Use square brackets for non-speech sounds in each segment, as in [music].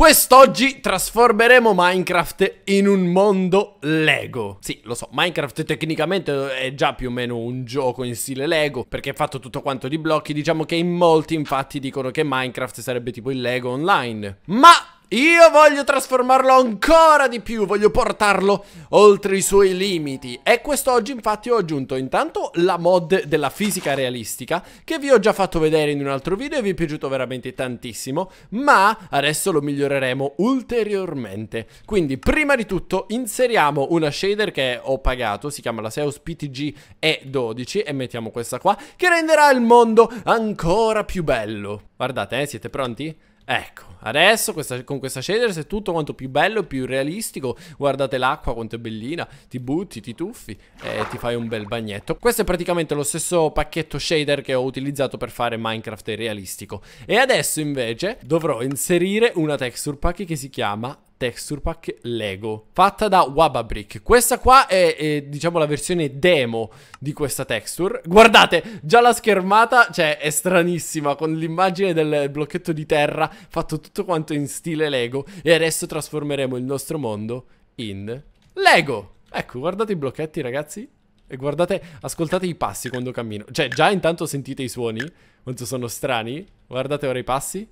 Quest'oggi trasformeremo Minecraft in un mondo Lego. Sì, lo so, Minecraft tecnicamente è già più o meno un gioco in stile Lego, perché è fatto tutto quanto di blocchi. Diciamo che in molti infatti dicono che Minecraft sarebbe tipo il Lego online. Ma io voglio trasformarlo ancora di più, voglio portarlo oltre i suoi limiti. E quest'oggi infatti ho aggiunto intanto la mod della fisica realistica, che vi ho già fatto vedere in un altro video e vi è piaciuto veramente tantissimo, ma adesso lo miglioreremo ulteriormente. Quindi prima di tutto inseriamo una shader che ho pagato, si chiama la Seus PTG E12 e mettiamo questa qua, che renderà il mondo ancora più bello. Guardate, eh, siete pronti? Ecco, adesso questa, con questa shaders è tutto quanto più bello, più realistico. Guardate l'acqua quanto è bellina, ti butti, ti tuffi e ti fai un bel bagnetto. Questo è praticamente lo stesso pacchetto shader che ho utilizzato per fare Minecraft realistico. E adesso invece dovrò inserire una texture pack che si chiama texture pack Lego fatta da Wababrick. Questa qua è, è, diciamo la versione demo di questa texture. Guardate, già la schermata, cioè è stranissima con l'immagine del blocchetto di terra fatto tutto quanto in stile Lego e adesso trasformeremo il nostro mondo in Lego. Ecco, guardate i blocchetti ragazzi, e guardate, ascoltate i passi quando cammino. Cioè, già intanto sentite i suoni, quanto sono strani. Guardate ora i passi.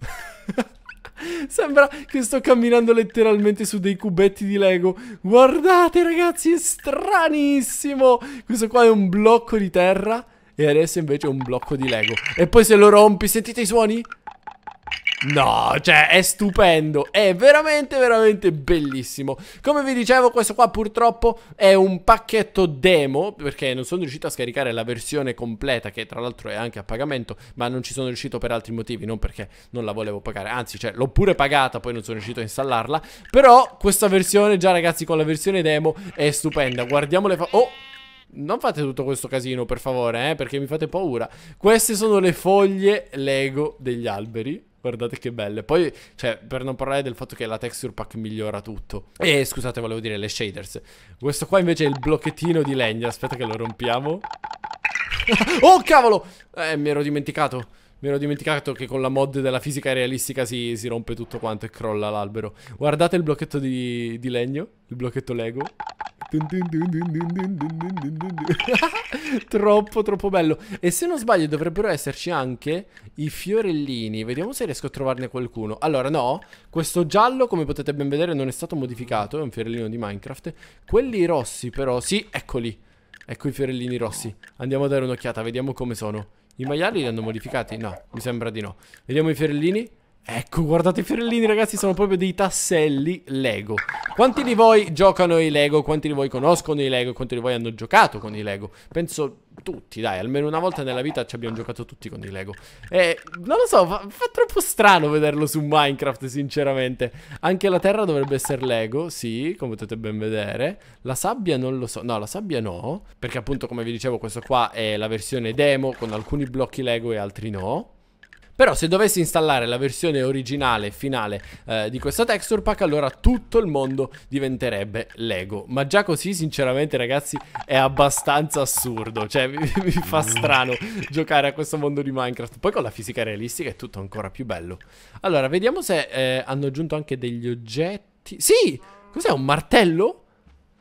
[laughs] Sembra che sto camminando letteralmente su dei cubetti di Lego. Guardate ragazzi, è stranissimo. Questo qua è un blocco di terra e adesso invece è un blocco di Lego. E poi se lo rompi, sentite i suoni? No, cioè è stupendo, è veramente veramente bellissimo Come vi dicevo questo qua purtroppo è un pacchetto demo Perché non sono riuscito a scaricare la versione completa che tra l'altro è anche a pagamento Ma non ci sono riuscito per altri motivi, non perché non la volevo pagare Anzi, cioè l'ho pure pagata, poi non sono riuscito a installarla Però questa versione già ragazzi con la versione demo è stupenda Guardiamo le fa... Oh! Non fate tutto questo casino, per favore, eh, perché mi fate paura. Queste sono le foglie Lego degli alberi. Guardate che belle. Poi, cioè, per non parlare del fatto che la texture pack migliora tutto. E scusate, volevo dire le shaders. Questo qua invece è il blocchettino di legno. Aspetta che lo rompiamo. [laughs] oh, cavolo! Eh, mi ero dimenticato. Mi ero dimenticato che con la mod della fisica realistica si, si rompe tutto quanto e crolla l'albero. Guardate il blocchetto di, di legno. Il blocchetto Lego troppo troppo bello E se non sbaglio dovrebbero esserci anche i fiorellini Vediamo se riesco a trovarne qualcuno Allora no, questo giallo come potete ben vedere non è stato modificato È un fiorellino di Minecraft Quelli rossi però, sì, eccoli Ecco i fiorellini rossi Andiamo a dare un'occhiata, vediamo come sono I maiali li hanno modificati? No, mi sembra di no Vediamo i fiorellini Ecco, guardate i fiorellini ragazzi, sono proprio dei tasselli Lego. Quanti di voi giocano ai Lego? Quanti di voi conoscono i Lego? Quanti di voi hanno giocato con i Lego? Penso tutti, dai, almeno una volta nella vita ci abbiamo giocato tutti con i Lego. E eh, non lo so, fa, fa troppo strano vederlo su Minecraft, sinceramente. Anche la terra dovrebbe essere Lego, sì, come potete ben vedere. La sabbia non lo so, no, la sabbia no, perché appunto come vi dicevo questo qua è la versione demo con alcuni blocchi Lego e altri no. Però se dovessi installare la versione originale e finale eh, di questo texture pack, allora tutto il mondo diventerebbe Lego. Ma già così, sinceramente, ragazzi, è abbastanza assurdo. Cioè, mi, [laughs] mi fa strano giocare a questo mondo di Minecraft. Poi con la fisica realistica è tutto ancora più bello. Allora, vediamo se eh, hanno aggiunto anche degli oggetti. Sì! Cos'è? Un martello?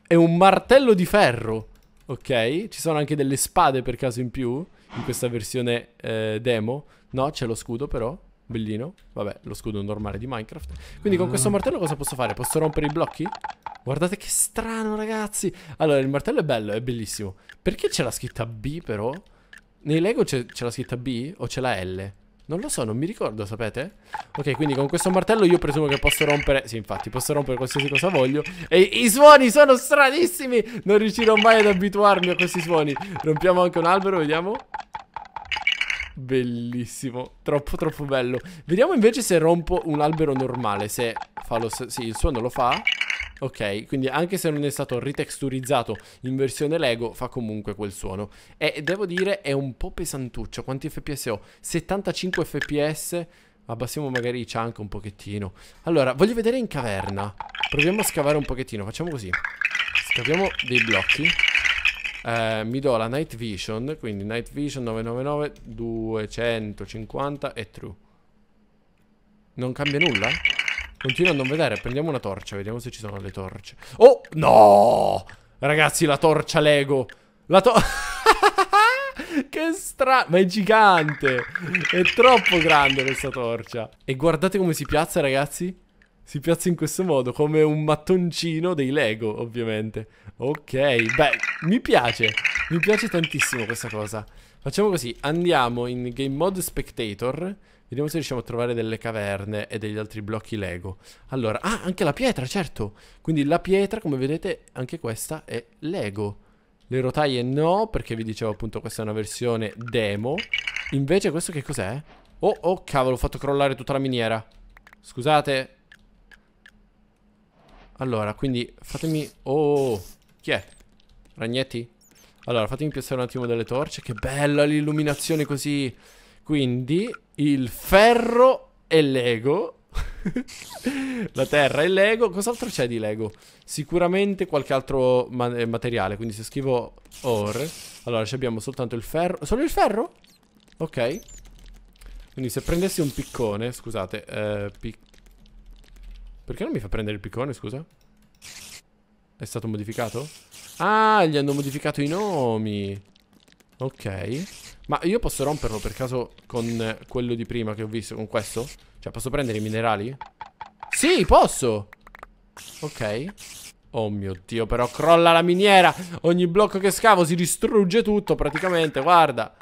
È un martello di ferro. Ok, ci sono anche delle spade per caso in più in questa versione eh, demo. No, c'è lo scudo però. Bellino. Vabbè, lo scudo normale di Minecraft. Quindi con questo mm. martello cosa posso fare? Posso rompere i blocchi? Guardate che strano, ragazzi. Allora, il martello è bello, è bellissimo. Perché c'è la scritta B, però? Nei Lego c'è la scritta B o c'è la L? Non lo so, non mi ricordo, sapete? Ok, quindi con questo martello io presumo che posso rompere... Sì, infatti, posso rompere qualsiasi cosa voglio. E i suoni sono stranissimi! Non riuscirò mai ad abituarmi a questi suoni. Rompiamo anche un albero, vediamo. Bellissimo, troppo troppo bello Vediamo invece se rompo un albero normale Se fa lo... sì, il suono lo fa Ok, quindi anche se non è stato ritexturizzato in versione Lego Fa comunque quel suono E devo dire è un po' pesantuccio Quanti fps ho? 75 fps Abbassiamo magari i chunk un pochettino Allora, voglio vedere in caverna Proviamo a scavare un pochettino, facciamo così Scaviamo dei blocchi eh, mi do la Night Vision, quindi Night Vision 999, 250 è True. Non cambia nulla? Continua a non vedere, prendiamo una torcia, vediamo se ci sono le torce. Oh, no! Ragazzi, la torcia Lego. La torcia... [laughs] che strano, ma è gigante. È troppo grande questa torcia. E guardate come si piazza, ragazzi. Si piazza in questo modo, come un mattoncino dei Lego, ovviamente. Ok, beh, mi piace. Mi piace tantissimo questa cosa. Facciamo così, andiamo in Game Mode Spectator. Vediamo se riusciamo a trovare delle caverne e degli altri blocchi Lego. Allora, ah, anche la pietra, certo. Quindi la pietra, come vedete, anche questa è Lego. Le rotaie no, perché vi dicevo appunto questa è una versione demo. Invece questo che cos'è? Oh, oh, cavolo, ho fatto crollare tutta la miniera. Scusate, allora, quindi fatemi... Oh, chi è? Ragnetti? Allora, fatemi piazzare un attimo delle torce. Che bella l'illuminazione così. Quindi, il ferro e l'ego. [laughs] la terra e l'ego. Cos'altro c'è di Lego? Sicuramente qualche altro ma eh, materiale. Quindi se scrivo or. Allora, abbiamo soltanto il ferro. Solo il ferro? Ok. Quindi se prendessi un piccone, scusate, eh, pic perché non mi fa prendere il piccone, scusa? È stato modificato? Ah, gli hanno modificato i nomi. Ok. Ma io posso romperlo per caso con quello di prima che ho visto, con questo? Cioè, posso prendere i minerali? Sì, posso! Ok. Oh mio Dio, però crolla la miniera! Ogni blocco che scavo si distrugge tutto praticamente, guarda!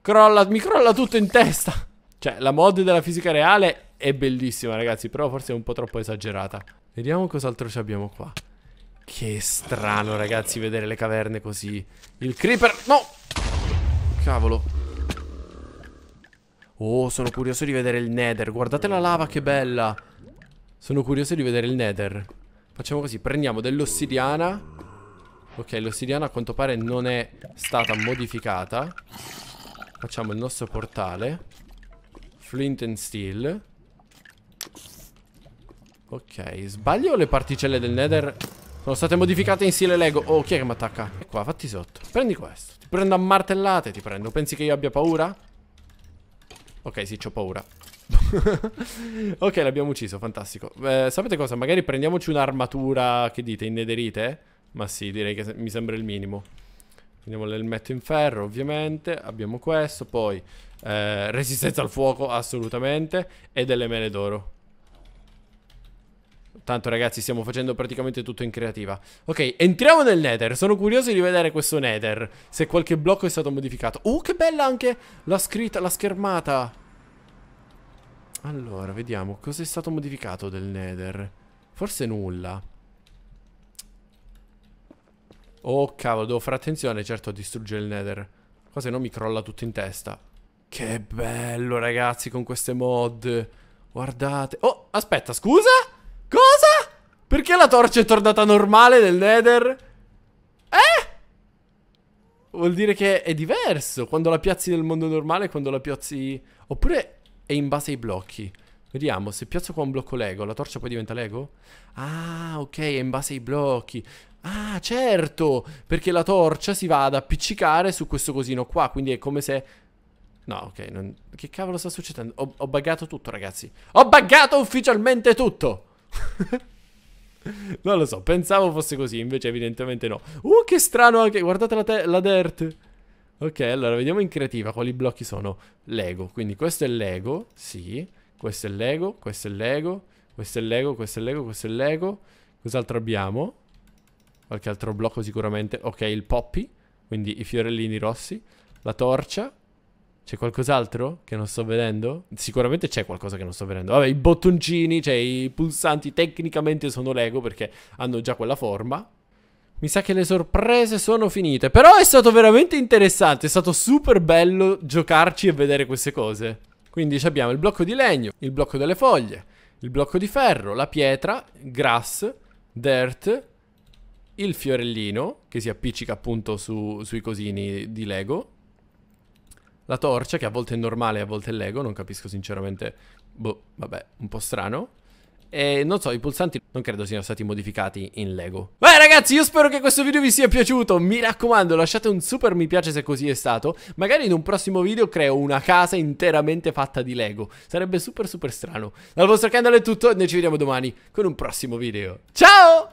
Crolla, mi crolla tutto in testa! Cioè, la mod della fisica reale è bellissima ragazzi, però forse è un po' troppo esagerata. Vediamo cos'altro ci abbiamo qua. Che strano ragazzi vedere le caverne così. Il creeper... No! Cavolo. Oh, sono curioso di vedere il nether. Guardate la lava che bella. Sono curioso di vedere il nether. Facciamo così, prendiamo dell'ossidiana. Ok, l'ossidiana a quanto pare non è stata modificata. Facciamo il nostro portale. Flint and steel. Ok, sbaglio le particelle del nether sono state modificate in stile Lego. Oh, chi è che mi attacca? E qua, fatti sotto. Prendi questo. Ti prendo a martellate, ti prendo. Pensi che io abbia paura? Ok, sì, ho paura. [laughs] ok, l'abbiamo ucciso, fantastico. Eh, sapete cosa? Magari prendiamoci un'armatura, che dite, innederite? Ma sì, direi che mi sembra il minimo. Prendiamo l'elmetto in ferro, ovviamente. Abbiamo questo, poi eh, resistenza al fuoco, assolutamente. E delle mele d'oro. Tanto ragazzi stiamo facendo praticamente tutto in creativa Ok, entriamo nel nether Sono curioso di vedere questo nether Se qualche blocco è stato modificato Oh, che bella anche la scritta, la schermata Allora, vediamo Cosa è stato modificato del nether Forse nulla Oh, cavolo, devo fare attenzione Certo a distruggere il nether Qua se no mi crolla tutto in testa Che bello, ragazzi, con queste mod Guardate Oh, aspetta, scusa? perché la torcia è tornata normale nel nether? Eh? Vuol dire che è diverso quando la piazzi nel mondo normale quando la piazzi... Oppure è in base ai blocchi. Vediamo, se piazzo qua un blocco Lego, la torcia poi diventa Lego? Ah, ok, è in base ai blocchi. Ah, certo, perché la torcia si va ad appiccicare su questo cosino qua, quindi è come se... No, ok, non... che cavolo sta succedendo? Ho, ho buggato tutto, ragazzi. Ho buggato ufficialmente tutto! [laughs] Non lo so, pensavo fosse così, invece evidentemente no. Uh, che strano anche, guardate la, la dirt. Ok, allora vediamo in creativa quali blocchi sono. Lego, quindi questo è Lego, sì. Questo è Lego, questo è Lego, questo è Lego, questo è Lego, questo è Lego. Cos'altro abbiamo? Qualche altro blocco sicuramente. Ok, il Poppy, quindi i fiorellini rossi. La torcia, c'è qualcos'altro che non sto vedendo? Sicuramente c'è qualcosa che non sto vedendo. Vabbè, i bottoncini, cioè i pulsanti tecnicamente sono Lego perché hanno già quella forma. Mi sa che le sorprese sono finite. Però è stato veramente interessante. È stato super bello giocarci e vedere queste cose. Quindi abbiamo il blocco di legno, il blocco delle foglie, il blocco di ferro, la pietra, grass, dirt, il fiorellino che si appiccica appunto su, sui cosini di Lego la torcia, che a volte è normale e a volte è Lego, non capisco sinceramente, boh, vabbè, un po' strano. E non so, i pulsanti non credo siano stati modificati in Lego. Beh ragazzi, io spero che questo video vi sia piaciuto. Mi raccomando, lasciate un super mi piace se così è stato. Magari in un prossimo video creo una casa interamente fatta di Lego. Sarebbe super super strano. Dal vostro canale è tutto e noi ci vediamo domani con un prossimo video. Ciao!